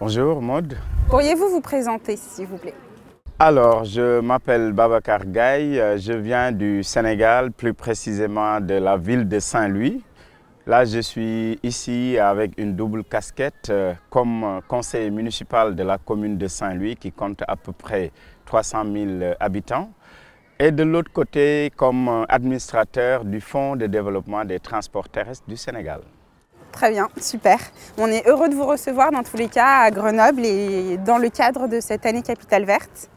Bonjour Maude. Pourriez-vous vous présenter s'il vous plaît alors, je m'appelle Babacar Gaye, euh, je viens du Sénégal, plus précisément de la ville de Saint-Louis. Là, je suis ici avec une double casquette euh, comme euh, conseiller municipal de la commune de Saint-Louis qui compte à peu près 300 000 habitants et de l'autre côté comme administrateur du Fonds de développement des transports terrestres du Sénégal. Très bien, super. On est heureux de vous recevoir dans tous les cas à Grenoble et dans le cadre de cette année Capitale Verte.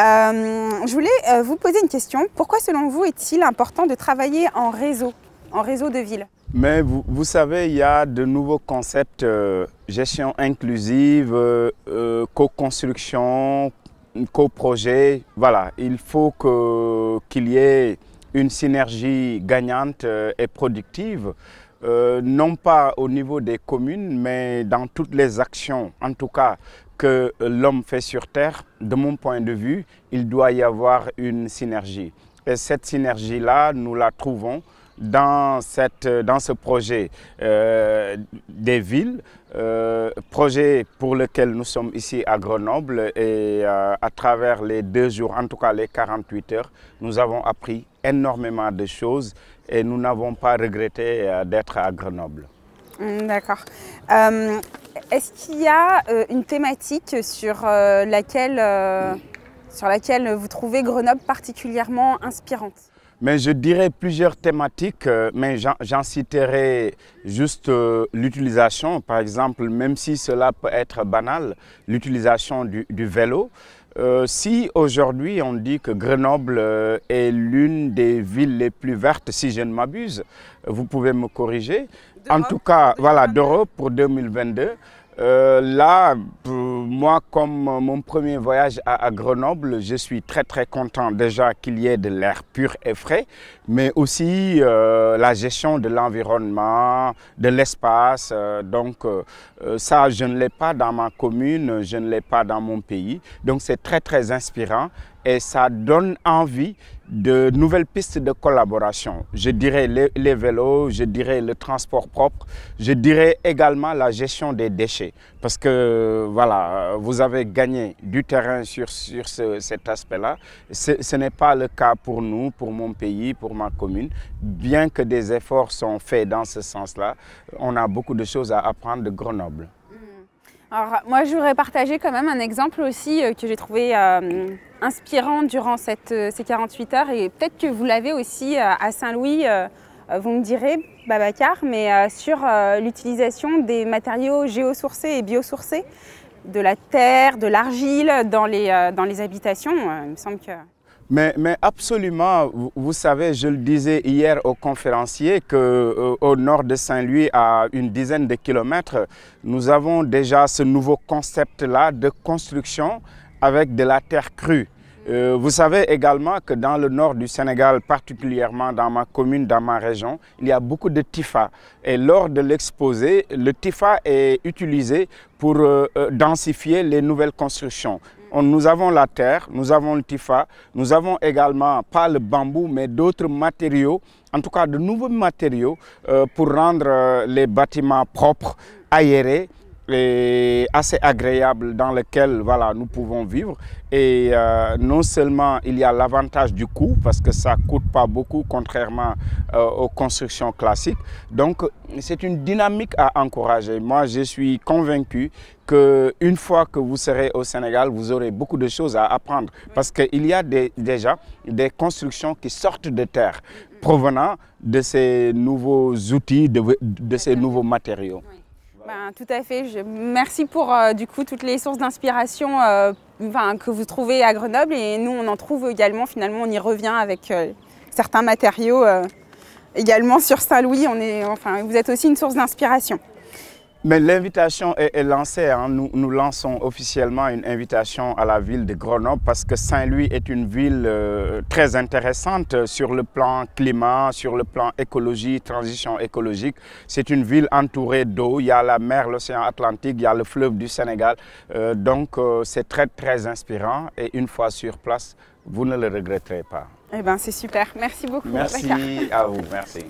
Euh, je voulais euh, vous poser une question. Pourquoi selon vous est-il important de travailler en réseau, en réseau de villes mais vous, savez, il y a de nouveaux concepts, euh, gestion inclusive, co-construction, co-projet. Voilà, il faut qu'il y ait une synergie gagnante et productive euh, non pas au niveau des communes, mais dans toutes les actions, en tout cas, que l'homme fait sur Terre, de mon point de vue, il doit y avoir une synergie. Et cette synergie-là, nous la trouvons dans, cette, dans ce projet euh, des villes, euh, projet pour lequel nous sommes ici à Grenoble et euh, à travers les deux jours, en tout cas les 48 heures, nous avons appris énormément de choses et nous n'avons pas regretté d'être à Grenoble. Hum, d'accord. Est-ce qu'il y a une thématique sur laquelle, sur laquelle vous trouvez Grenoble particulièrement inspirante mais je dirais plusieurs thématiques, euh, mais j'en citerai juste euh, l'utilisation. Par exemple, même si cela peut être banal, l'utilisation du, vélo. Euh, si aujourd'hui on dit que Grenoble est l'une des villes les plus vertes, si je ne m'abuse, vous pouvez me corriger. En tout cas, voilà, d'Europe pour 2022. là, moi, comme euh, mon premier voyage à, Grenoble, je suis très très content déjà qu'il y ait de l'air pur et frais, mais aussi euh, la gestion de l'environnement, de l'espace. Euh, donc ça, je ne l'ai pas dans ma commune, je ne l'ai pas dans mon pays. Donc c'est très très inspirant et ça donne envie de nouvelles pistes de collaboration. Je dirais les, vélos, je dirais le transport propre, je dirais également la gestion des déchets. Parce que voilà, vous avez gagné du terrain sur, cet aspect-là. Ce, ce n'est pas le cas pour nous, pour mon pays, pour ma commune. Bien que des efforts sont faits dans ce sens-là, on a beaucoup de choses à apprendre de Grenoble. Alors, moi, je voudrais partager quand même un exemple aussi euh, que j'ai trouvé euh, inspirant durant euh, ces 48 heures et peut-être que vous l'avez aussi à Saint-Louis, vous me direz, Babacar, mais sur l'utilisation des matériaux géosourcés et biosourcés, de la terre, de l'argile dans les, dans les habitations. il me semble que. Mais, absolument, vous savez, je le disais hier au conférencier que euh, au nord de Saint-Louis, à une dizaine de kilomètres, nous avons déjà ce nouveau concept-là de construction avec de la terre crue. Euh, vous savez également que dans le nord du Sénégal, particulièrement dans ma commune, dans ma région, il y a beaucoup de tifa. Et lors de l'exposé, le tifa est utilisé pour euh, densifier les nouvelles constructions nous avons la terre, nous avons le tifa, nous avons également, pas le bambou, mais d'autres matériaux, en tout cas de nouveaux matériaux euh, pour rendre euh, les bâtiments propres, aérés et assez agréable dans lequel voilà, nous pouvons vivre. Et euh, non seulement il y a l'avantage du coût, parce que ça ne coûte pas beaucoup contrairement euh, aux constructions classiques. Donc c'est une dynamique à encourager. Moi, je suis convaincu qu'une fois que vous serez au Sénégal, vous aurez beaucoup de choses à apprendre. Parce qu'il y a déjà des constructions qui sortent de terre, mm-hmm. provenant de ces nouveaux outils, de, de ces nouveaux matériaux. Ben, tout à fait. Je... Merci pour euh, du coup toutes les sources d'inspiration euh, que vous trouvez à Grenoble et nous on en trouve également. Finalement, on y revient avec euh, certains matériaux également sur Saint-Louis. vous êtes aussi une source d'inspiration. Mais l'invitation est, lancée. Hein. Nous, lançons officiellement une invitation à la ville de Grenoble parce que Saint-Louis est une ville euh, très intéressante euh, sur le plan climat, sur le plan écologie, transition écologique. C'est une ville entourée d'eau. Il y a la mer, l'océan Atlantique, il y a le fleuve du Sénégal. Euh, donc c'est très très inspirant et une fois sur place, vous ne le regretterez pas. Eh bien c'est super. Merci beaucoup. Merci à vous. Merci.